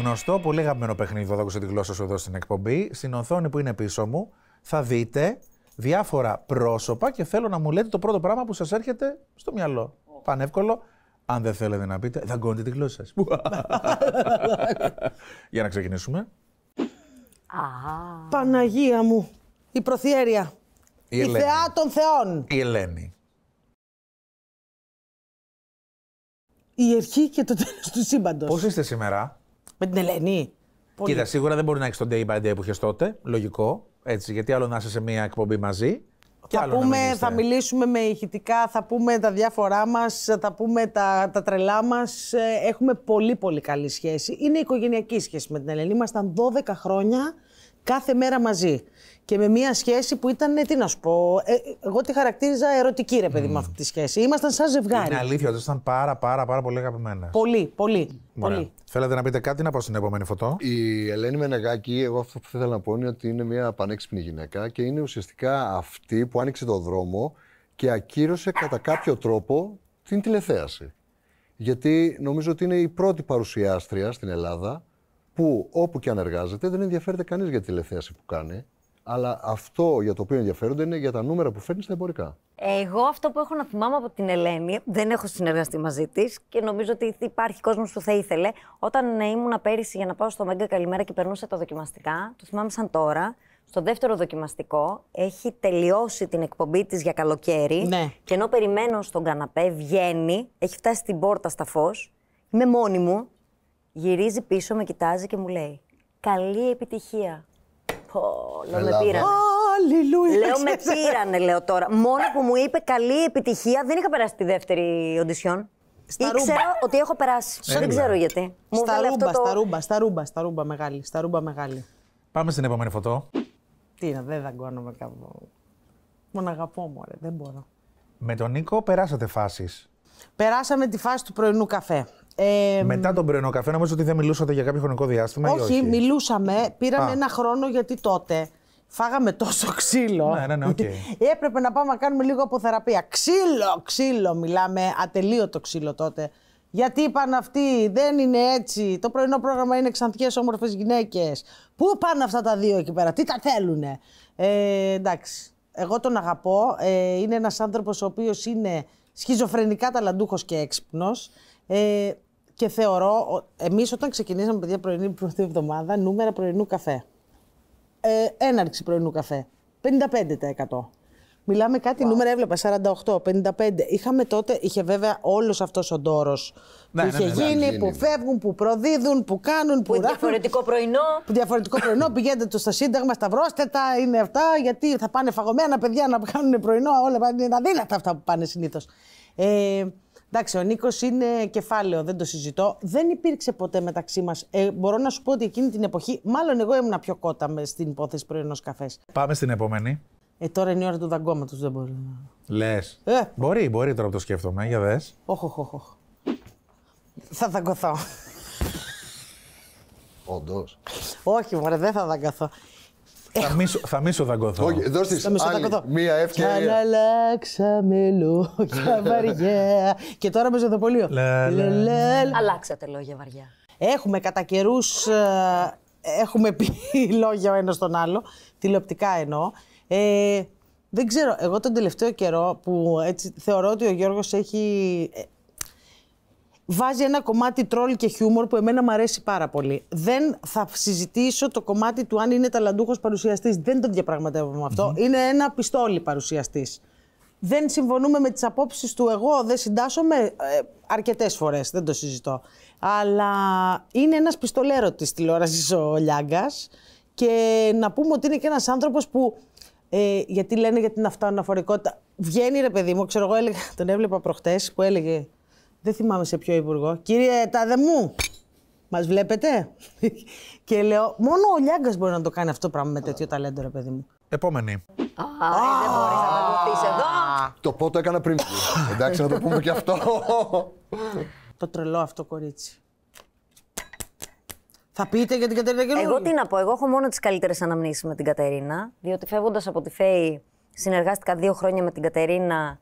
Γνωστό, πολύ αγαπημένο παιχνίδι, θα τη γλώσσα σου εδώ στην εκπομπή. Στην οθόνη που είναι πίσω μου θα δείτε διάφορα πρόσωπα και θέλω να μου λέτε το πρώτο πράγμα που σας έρχεται στο μυαλό. Πανεύκολο. Αν δεν θέλετε να πείτε, θα δαγκώνετε τη γλώσσα σας. Για να ξεκινήσουμε. Παναγία μου, η Προθιέρια, η, η θεά των θεών. Η Ελένη. Η αρχή και το τέλος του σύμπαντος. Πώς είστε σήμερα? με την Ελένη. Κοίτα, σίγουρα δεν μπορεί να έχεις τον day by day που είχες τότε. Λογικό. Έτσι, γιατί άλλο να είσαι σε μια εκπομπή μαζί. θα, πούμε, θα μιλήσουμε με ηχητικά, θα πούμε τα διάφορά μας, θα πούμε τα, τα τρελά μας. Ε, έχουμε πολύ πολύ καλή σχέση. Είναι οικογενειακή σχέση με την Ελένη. Ήμασταν 12 χρόνια κάθε μέρα μαζί. Και με μια σχέση που ήταν, τι να σου πω, ε, εγώ τη χαρακτήριζα ερωτική ρε παιδί mm. με αυτή τη σχέση. Ήμασταν σαν ζευγάρι. Είναι αλήθεια ότι ήσασταν πάρα πάρα πάρα πολύ αγαπημένα. Πολύ, πολύ. πολύ. Θέλετε να πείτε κάτι να πάω στην επόμενη φωτό. Η Ελένη Μενεγάκη, εγώ αυτό που θα ήθελα να πω είναι ότι είναι μια πανέξυπνη γυναίκα και είναι ουσιαστικά αυτή που άνοιξε τον δρόμο και ακύρωσε κατά κάποιο τρόπο την τηλεθέαση. Γιατί νομίζω ότι είναι η πρώτη παρουσιάστρια στην Ελλάδα που όπου και αν εργάζεται δεν ενδιαφέρεται κανείς για τη τηλεθέαση που κάνει. Αλλά αυτό για το οποίο ενδιαφέρονται είναι για τα νούμερα που φέρνει στα εμπορικά. Εγώ αυτό που έχω να θυμάμαι από την Ελένη, δεν έχω συνεργαστεί μαζί της και νομίζω ότι υπάρχει κόσμος που θα ήθελε. Όταν ήμουν πέρυσι για να πάω στο Μέγκα Καλημέρα και περνούσα τα δοκιμαστικά, το θυμάμαι σαν τώρα, στο δεύτερο δοκιμαστικό έχει τελειώσει την εκπομπή της για καλοκαίρι. Ναι. Και ενώ περιμένω στον καναπέ, βγαίνει, έχει φτάσει την πόρτα στα φως, είμαι μόνη μου Γυρίζει πίσω, με κοιτάζει και μου λέει «Καλή επιτυχία». Πω, λέω με πήρανε. Αλληλούια, λέω με πήρανε, λέω τώρα. Μόνο που μου είπε «Καλή επιτυχία» δεν είχα περάσει τη δεύτερη οντισιόν. Στα Ήξερα ρούμπα. ότι έχω περάσει. Έλα. Δεν ξέρω γιατί. Μου στα ρούμπα, αυτό το... στα ρούμπα, στα ρούμπα, στα ρούμπα μεγάλη, στα ρούμπα μεγάλη. Πάμε στην επόμενη φωτό. Τι είναι, δεν δαγκώνομαι κάπου. Μον αγαπώ μου, δεν μπορώ. Με τον Νίκο περάσατε φάσεις. Περάσαμε τη φάση του πρωινού καφέ. Ε, Μετά τον πρωινό καφέ, νομίζω ότι δεν μιλούσατε για κάποιο χρονικό διάστημα. Όχι, ή όχι. μιλούσαμε. Πήραμε Α. ένα χρόνο γιατί τότε φάγαμε τόσο ξύλο. Ναι, ναι, ναι, okay. Έπρεπε να πάμε να κάνουμε λίγο αποθεραπεία. Ξύλο, ξύλο, μιλάμε. Ατελείωτο ξύλο τότε. Γιατί είπαν αυτοί, δεν είναι έτσι. Το πρωινό πρόγραμμα είναι ξανθιές όμορφες γυναίκες. Πού πάνε αυτά τα δύο εκεί πέρα, τι τα θέλουνε. Ε, εντάξει. Εγώ τον αγαπώ. Ε, είναι ένας άνθρωπος ο οποίος είναι σχιζοφρενικά ταλαντούχος και έξυπνος. Ε, και θεωρώ, εμείς όταν ξεκινήσαμε, παιδιά, πρωινή πρώτη εβδομάδα, νούμερα πρωινού καφέ. Ε, έναρξη πρωινού καφέ. 55%. Μιλάμε κάτι νούμερα, έβλεπα 48, 55. Είχαμε τότε, είχε βέβαια όλος αυτός ο τόρο. Ναι, που ναι, είχε ναι, γίνει, που φεύγουν, που προδίδουν, που κάνουν, που. που διαφορετικό πρωινό. Που διαφορετικό πρωινό, πηγαίνετε το στο Σύνταγμα, σταυρώστε τα, είναι αυτά, γιατί θα πάνε φαγωμένα παιδιά να κάνουν πρωινό, όλα είναι αδύνατα αυτά που πάνε συνήθως. Ε, Εντάξει, ο Νίκος είναι κεφάλαιο, δεν το συζητώ. Δεν υπήρξε ποτέ μεταξύ μας. Ε, μπορώ να σου πω ότι εκείνη την εποχή, μάλλον εγώ ήμουν πιο κότα με στην υπόθεση πρωινός καφές. Πάμε στην επόμενη. Ε, τώρα είναι η ώρα του δαγκώματος, δεν μπορεί να. Λες. Ε. Μπορεί, μπορεί τώρα που το σκέφτομαι. Για δες. Όχι, όχι, όχι. Θα δαγκωθώ. Όντως. Όχι, μωρέ, δεν θα δαγκωθώ. Θα μίσω, θα δαγκωθώ. Όχι, δώστε Μία ευκαιρία. Κι αν αλλάξαμε λόγια βαριά. και τώρα με ζωδοπολείο. Αλλάξατε λόγια βαριά. Έχουμε κατά καιρούς. Ε, έχουμε πει λόγια ο ένας τον άλλο. Τηλεοπτικά εννοώ. Ε, δεν ξέρω, εγώ τον τελευταίο καιρό που έτσι θεωρώ ότι ο Γιώργος έχει ε, βάζει ένα κομμάτι τρόλ και χιούμορ που εμένα μου αρέσει πάρα πολύ. Δεν θα συζητήσω το κομμάτι του αν είναι ταλαντούχος παρουσιαστής. Δεν το διαπραγματεύομαι αυτό. Mm -hmm. Είναι ένα πιστόλι παρουσιαστής. Δεν συμφωνούμε με τις απόψεις του. Εγώ δεν συντάσσομαι ε, αρκετές φορές. Δεν το συζητώ. Αλλά είναι ένας πιστολέρο τη τηλεόρασης ο Λιάγκας. Και να πούμε ότι είναι και ένας άνθρωπος που. Ε, γιατί λένε για την αυτοαναφορικότητα. Βγαίνει ρε παιδί μου, ξέρω εγώ, έλεγα, τον έβλεπα προχτές που έλεγε δεν θυμάμαι σε ποιο υπουργό. Κύριε μου. μας βλέπετε. και λέω, μόνο ο Λιάγκας μπορεί να το κάνει αυτό πράγμα με τέτοιο ταλέντο, ρε παιδί μου. Επόμενη. Α, ε, δεν μπορείς να παρακολουθεί εδώ. Το πότε έκανα πριν. Εντάξει, να το πούμε και αυτό. το τρελό αυτό κορίτσι. Θα πείτε για την Κατερίνα και Εγώ τι να πω. Εγώ έχω μόνο τις καλύτερες αναμνήσεις με την Κατερίνα. Διότι φεύγοντας από τη ΦΕΗ, συνεργάστηκα δύο χρόνια με την Κατερίνα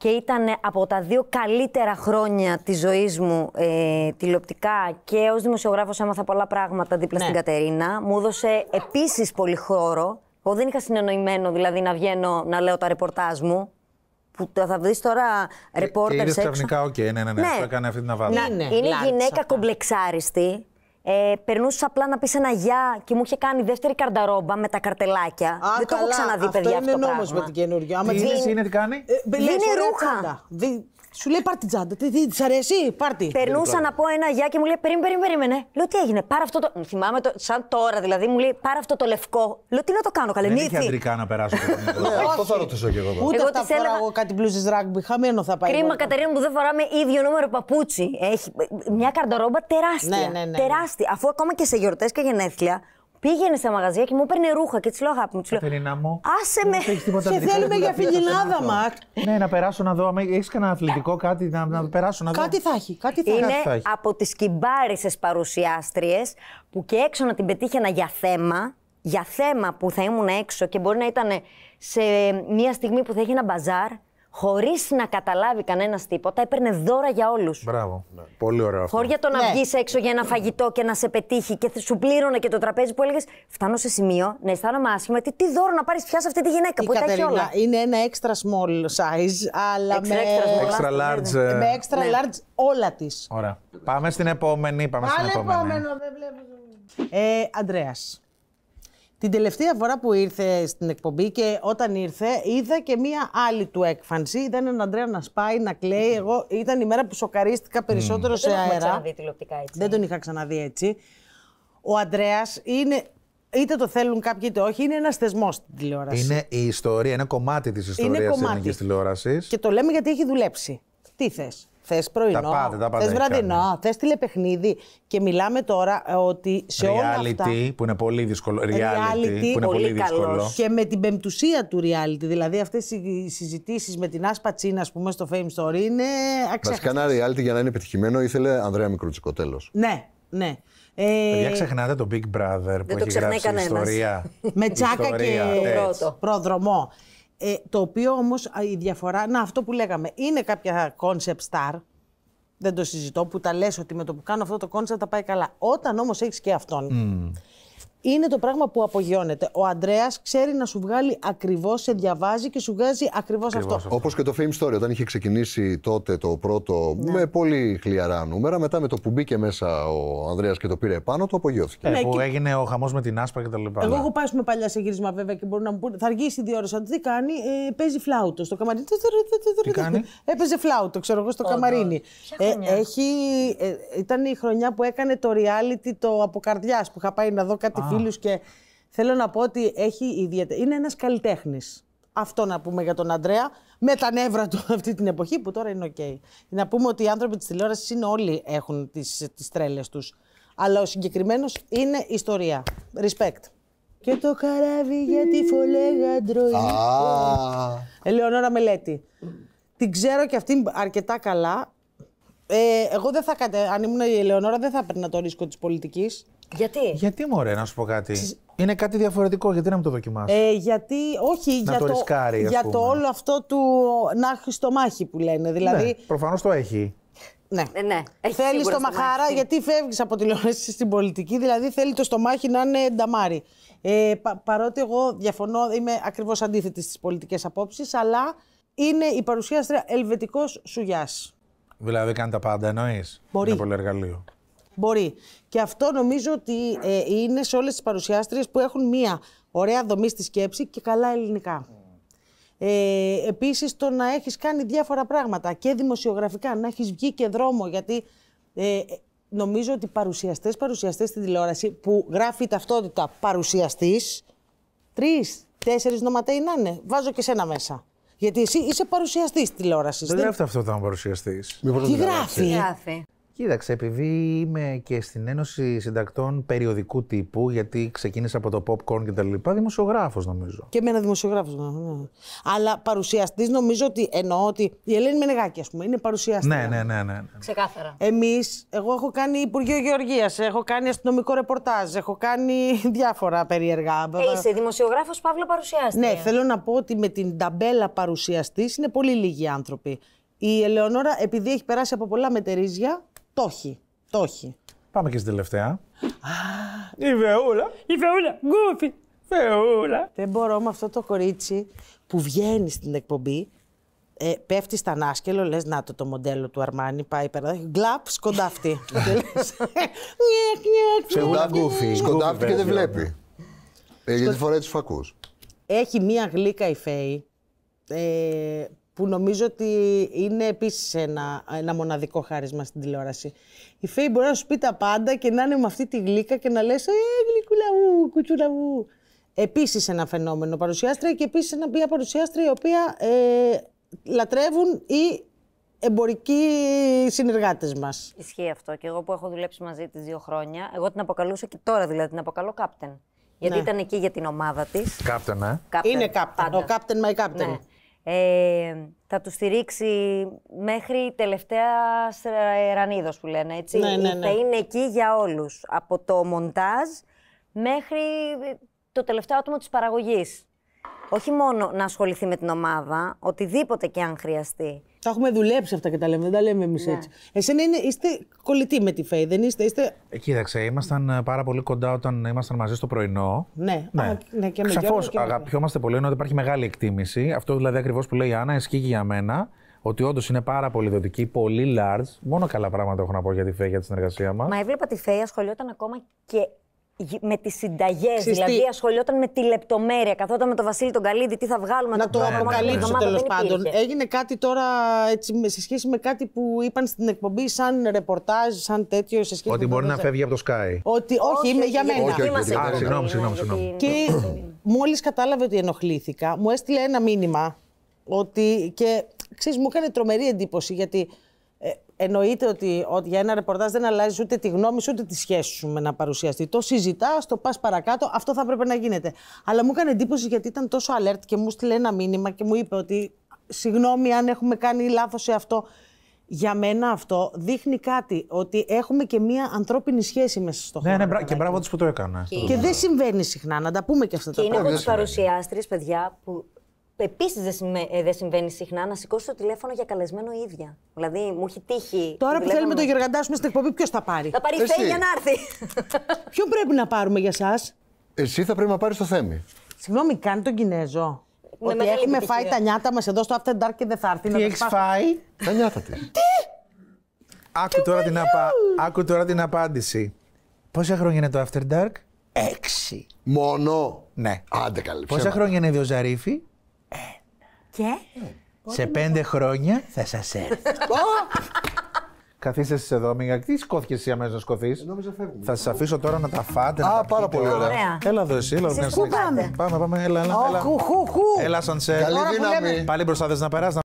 και ήταν από τα δύο καλύτερα χρόνια της ζωής μου ε, τηλεοπτικά και ως δημοσιογράφος έμαθα πολλά πράγματα δίπλα ναι. στην Κατερίνα. Μου έδωσε επίσης πολύ χώρο. Εγώ δεν είχα συνεννοημένο δηλαδή να βγαίνω να λέω τα ρεπορτάζ μου. Που θα δεις τώρα ρεπόρτερ έξω. Και είδες ξαφνικά, οκ, okay, ναι, ναι, ναι, ναι. έκανε αυτή την αβάδα. Ναι, ναι, Είναι γυναίκα κομπλεξάριστη ε, περνούσες απλά να πεις ένα γεια και μου είχε κάνει δεύτερη καρνταρόμπα με τα καρτελάκια. δεν το έχω ξαναδεί, αυτό παιδιά. Αυτό είναι νόμο με την καινούργια. Άμα τι είναι, τι κάνει. Ε, ρούχα. Δι... Σου λέει πάρτι την τσάντα. Τι, της αρέσει, πάρ' Περνούσα να πω ένα γεια και μου λέει περίμενε, περίμενε, περίμενε. Λέω τι έγινε, πάρα αυτό το. Θυμάμαι το, σαν τώρα δηλαδή, μου λέει πάρα αυτό το λευκό. Λέω τι να το κάνω, καλέ. Δεν είχε αντρικά να περάσω. Ναι, αυτό θα ρωτήσω κι εγώ. Ούτε θα φοράω εγώ κάτι μπλούζες ράγκμπι, χαμένο θα πάει. Κρίμα Κατερίνα που δεν φοράμε ίδιο νούμερο παπούτσι. Έχει μια καρντορόμπα τεράστια. Ναι, ναι, τεράστια. Αφού ακόμα και σε γιορτές και γενέθλια Πήγαινε στα μαγαζιά και μου έπαιρνε ρούχα και της λέω αγάπη μου. Θέλει λέω. μου. Άσε με. Σε θέλουμε για φιλινάδα, Μακ. Ναι, να περάσω να δω. έχεις κανένα αθλητικό, κάτι να, να περάσω να δω. Κάτι θα έχει. Κάτι θα Είναι από τις κυμπάρισες παρουσιάστριες που και έξω να την πετύχαινα για θέμα. Για θέμα που θα ήμουν έξω και μπορεί να ήταν σε μια στιγμή που θα έχει ένα μπαζάρ χωρίς να καταλάβει κανένας τίποτα, έπαιρνε δώρα για όλους. Μπράβο. Ναι, πολύ ωραίο αυτό. Χωρί το να ναι. βγεις έξω για ένα φαγητό και να σε πετύχει και σου πλήρωνε και το τραπέζι που έλεγες. Φτάνω σε σημείο να αισθάνομαι άσχημα. Γιατί τι δώρο να πάρεις πια σε αυτή τη γυναίκα Η που τα έχει όλα. Είναι ένα extra small size, αλλά extra, με. Extra, large. Ε, με extra ναι. large όλα της. Ωραία. Πάμε στην επόμενη. Πάμε στην επόμενη. Επόμενο, δεν βλέπω. Ε, Αντρέας. Την τελευταία φορά που ήρθε στην εκπομπή και όταν ήρθε, είδα και μία άλλη του έκφανση. Ήταν έναν Αντρέα να σπάει, να κλαίει. Εγώ ήταν η μέρα που σοκαρίστηκα περισσότερο σε αέρα. Δεν τον είχα ξαναδεί τηλεοπτικά έτσι. Δεν τον είχα ξαναδεί έτσι. Ο Αντρέας είναι. Είτε το θέλουν κάποιοι είτε όχι, είναι ένας θεσμός στην τηλεόραση. Είναι η ιστορία, ένα κομμάτι της ιστορίας της ελληνικής τηλεόρασης. Και το λέμε γιατί έχει δουλέψει τι θες. Θες πρωινό, θε βραδινό, θες τηλεπαιχνίδι. Και μιλάμε τώρα ότι σε reality, όλα αυτά... Reality, που είναι πολύ δύσκολο. Reality, reality που είναι πολύ, δύσκολο. Καλός. Και με την πεμπτουσία του reality, δηλαδή αυτές οι συζητήσεις με την Άσπα Τσίνα, που πούμε, στο Fame Story, είναι αξέχαστες. Βασικά ένα reality για να είναι πετυχημένο ήθελε Ανδρέα Μικρούτσικο, τέλο. Ναι, ναι. Ε... Παιδιά, ξεχνάτε το Big Brother που Δεν έχει γράψει κανένας. ιστορία. με τσάκα και πρόδρομο. Ε, το οποίο όμως η διαφορά, να αυτό που λέγαμε, είναι κάποια concept star, δεν το συζητώ, που τα λες ότι με το που κάνω αυτό το concept θα πάει καλά. Όταν όμως έχεις και αυτόν, είναι το πράγμα που απογειώνεται. Ο Αντρέα ξέρει να σου βγάλει ακριβώς, σε διαβάζει και σου βγάζει ακριβώς αυτό. αυτό. Όπως και το Fame Story, όταν είχε ξεκινήσει τότε το πρώτο ναι. με πολύ χλιαρά νούμερα, μετά με το που μπήκε μέσα ο Ανδρέας και το πήρε επάνω, το απογειώθηκε. Ε, ναι, που έγινε ο χαμός με την άσπρα λοιπά. Εγώ ναι. έχω πάει με παλιά σε γύρισμα βέβαια και μπορεί να μου πούνε. Θα αργήσει δύο ώρε. τι κάνει, ε, παίζει φλάουτο στο καμαρίνι. Τι κάνει? Έπαιζε φλάουτο, ξέρω εγώ, στο καμαρίνι. Ε, έχει, ε, ήταν η χρονιά που έκανε το reality το από καρδιά που είχα πάει να δω κάτι φίλου και θέλω να πω ότι έχει ιδιαίτερη. Είναι ένας καλλιτέχνης. Αυτό να πούμε για τον Αντρέα, με τα νεύρα του αυτή την εποχή που τώρα είναι οκ. Να πούμε ότι οι άνθρωποι της τηλεόρασης είναι όλοι έχουν τις τις, τρέλες τους. Αλλά ο συγκεκριμένος είναι ιστορία. Respect. Και το καράβι γιατί φωλέγα ντροή. Ελεονόρα Μελέτη. Την ξέρω και αυτή αρκετά καλά. Ε, εγώ δεν θα κατε... Αν ήμουν η Ελεονόρα δεν θα έπαιρνα το ρίσκο της πολιτικής. Γιατί? Γιατί μωρέ, να σου πω κάτι. Είναι κάτι διαφορετικό, γιατί να μην το δοκιμάσω. Ε, γιατί, όχι, να για, το, ρισκάρει, για το όλο αυτό του να έχεις το μάχη που λένε. Ναι, δηλαδή... Ναι, προφανώς το έχει. Ναι. Ε, ναι. Θέλεις το μαχάρα, γιατί φεύγεις από τηλεόραση στην πολιτική, δηλαδή θέλει το στομάχι να είναι νταμάρι. Ε, παρότι εγώ διαφωνώ, είμαι ακριβώς αντίθετη στις πολιτικές απόψεις, αλλά είναι η παρουσίαστρια ελβετικός σουγιάς. Δηλαδή κάνει τα πάντα, εννοείς. Μπορεί. Είναι πολύ εργαλείο. Μπορεί. Και αυτό νομίζω ότι ε, είναι σε όλες τις παρουσιάστριες που έχουν μία ωραία δομή στη σκέψη και καλά ελληνικά. Ε, Επίσης το να έχεις κάνει διάφορα πράγματα και δημοσιογραφικά, να έχεις βγει και δρόμο. Γιατί ε, νομίζω ότι παρουσιαστές, παρουσιαστές στην τηλεόραση που γράφει η ταυτότητα παρουσιαστής, τρεις, τέσσερις νοματέοι να είναι. Βάζω και σένα μέσα. Γιατί εσύ είσαι παρουσιαστής τηλεόρασης. Δεν γράφει αυτό όταν παρουσιαστή. Τι γράφει. Κοίταξε, επειδή είμαι και στην Ένωση Συντακτών περιοδικού τύπου, γιατί ξεκίνησα από το popcorn και τα λοιπά, δημοσιογράφος νομίζω. Και εμένα δημοσιογράφος, ναι, ναι. Αλλά παρουσιαστής νομίζω ότι εννοώ ότι η Ελένη Μενεγάκη, ας πούμε, είναι παρουσιαστή. Ναι, ναι, ναι, ναι, ναι. ναι. Ξεκάθαρα. Εμείς, εγώ έχω κάνει Υπουργείο Γεωργίας, έχω κάνει αστυνομικό ρεπορτάζ, έχω κάνει διάφορα περίεργα. Ε, είσαι δημοσιογράφος Παύλο παρουσιαστή. Ναι, θέλω να πω ότι με την ταμπέλα παρουσιαστής είναι πολύ λίγοι άνθρωποι. Η Ελεονόρα, επειδή έχει περάσει από πολλά μετερίζια, το έχει. Το έχει. Πάμε και στην τελευταία. Η Βεούλα. Η Βεούλα. Γκούφι. Βεούλα. Δεν μπορώ με αυτό το κορίτσι που βγαίνει στην εκπομπή ε, πέφτει στα ανάσκελο, λες να το το μοντέλο του Αρμάνι, πάει πέρα. Γκλαπ, σκοντάφτη. Σκοντάφτη και δεν βλέπει. Ε, γιατί φοράει τους φακούς. Έχει μία γλύκα η Φέη ε, που νομίζω ότι είναι επίσης ένα, ένα μοναδικό χάρισμα στην τηλεόραση. Η Φέη μπορεί να σου πει τα πάντα και να είναι με αυτή τη γλύκα και να λες «Ε, γλυκούλα μου, κουτσούλα μου». Επίσης ένα φαινόμενο παρουσιάστρια και επίσης ένα μια παρουσιάστρια η οποία ε, λατρεύουν οι εμπορικοί συνεργάτες μας. Ισχύει αυτό. Και εγώ που έχω δουλέψει μαζί της δύο χρόνια, εγώ την αποκαλούσα και τώρα δηλαδή την αποκαλώ κάπτεν. Γιατί ναι. ήταν εκεί για την ομάδα της. Κάπτεν, ε. Είναι κάπτεν. Ο κάπτεν my κάπτεν. Ε, θα τους στηρίξει μέχρι τελευταία ε, ρανίδος που λένε, έτσι. Ναι, ναι, ναι, Θα είναι εκεί για όλους, από το μοντάζ μέχρι το τελευταίο άτομο της παραγωγής όχι μόνο να ασχοληθεί με την ομάδα, οτιδήποτε και αν χρειαστεί. Τα έχουμε δουλέψει αυτά και τα λέμε, δεν τα λέμε εμείς ναι. έτσι. Εσένα είναι, είστε κολλητή με τη Φέη, δεν είστε. είστε... Ε, κοίταξε, ήμασταν ε, πάρα πολύ κοντά όταν ήμασταν μαζί στο πρωινό. Ναι, ναι. Α, ναι και με Σαφώ αγαπιόμαστε πολύ, ενώ υπάρχει μεγάλη εκτίμηση. Αυτό δηλαδή ακριβώς που λέει η Άννα ισχύει για μένα. Ότι όντως είναι πάρα πολύ δοτική, πολύ large. Μόνο καλά πράγματα έχω να πω για τη ΦΕΙ, για τη συνεργασία μας. Μα έβλεπα τη ΦΕΙ ασχολιόταν ακόμα και με δηλαδή τις συνταγές. Δηλαδή ασχολιόταν με τη λεπτομέρεια. Καθόταν με τον Βασίλη τον Καλίδη, τι θα βγάλουμε. Να το Το αποκαλύψω τέλο πάντων. Έγινε κάτι τώρα έτσι, σε σχέση με κάτι που είπαν στην εκπομπή, σαν ρεπορτάζ, σαν τέτοιο. Σε ότι μπορεί να φεύγει από το Sky. Ότι όχι, είμαι για μένα. Όχι, συγγνώμη, συγγνώμη. Και μόλις κατάλαβε ότι ενοχλήθηκα, μου έστειλε ένα μήνυμα ότι. Και μου έκανε τρομερή εντύπωση γιατί εννοείται ότι, ότι για ένα ρεπορτάζ δεν αλλάζει ούτε τη γνώμη σου ούτε τη σχέση σου με να παρουσιαστεί. Το συζητάς, το πας παρακάτω, αυτό θα έπρεπε να γίνεται. Αλλά μου έκανε εντύπωση γιατί ήταν τόσο alert και μου στείλε ένα μήνυμα και μου είπε ότι συγγνώμη αν έχουμε κάνει λάθος σε αυτό. Για μένα αυτό δείχνει κάτι, ότι έχουμε και μία ανθρώπινη σχέση μέσα στο χώρο. Ναι, ναι, και μπράβο τους που το έκανα. Και, και δεν συμβαίνει συχνά, να τα πούμε και αυτά τα πράγματα. Και είναι από τι παρουσιάστρες, παιδιά, που Επίσης ε, δεν, συμβαίνει συχνά να σηκώσει το τηλέφωνο για καλεσμένο ίδια. Δηλαδή μου έχει τύχει. Τώρα που θέλουμε το γεργαντάσουμε στην εκπομπή, ποιος θα πάρει. Θα πάρει η για να έρθει. Ποιο πρέπει να πάρουμε για εσά. Εσύ θα πρέπει να πάρεις το θέμη. Συγγνώμη, κάνει τον Κινέζο. Ναι, με ότι έχουμε φάει τα νιάτα μας εδώ στο After Dark και δεν θα έρθει. Τι έχει φάει. Τα νιάτα της. Τι! Άκου τώρα, την απάντηση. Πόσα χρόνια είναι το After Dark? Έξι. Μόνο. Ναι. Άντε Πόσα χρόνια είναι η Ζαρίφη? Και. Σε πέντε χρόνια θα σας έρθω. Καθίστε εδώ, μην τι σκόθηκε εσύ αμέσως να σκοθείς. Ε, θα σας αφήσω τώρα να τα φάτε. Α, πάρα πολύ ωραία. Έλα εδώ, εσύ, έλα εδώ. Πάμε, πάμε, έλα, έλα. Έλα, σαν σε. Καλή δύναμη. Πάλι μπροστά να περάσεις.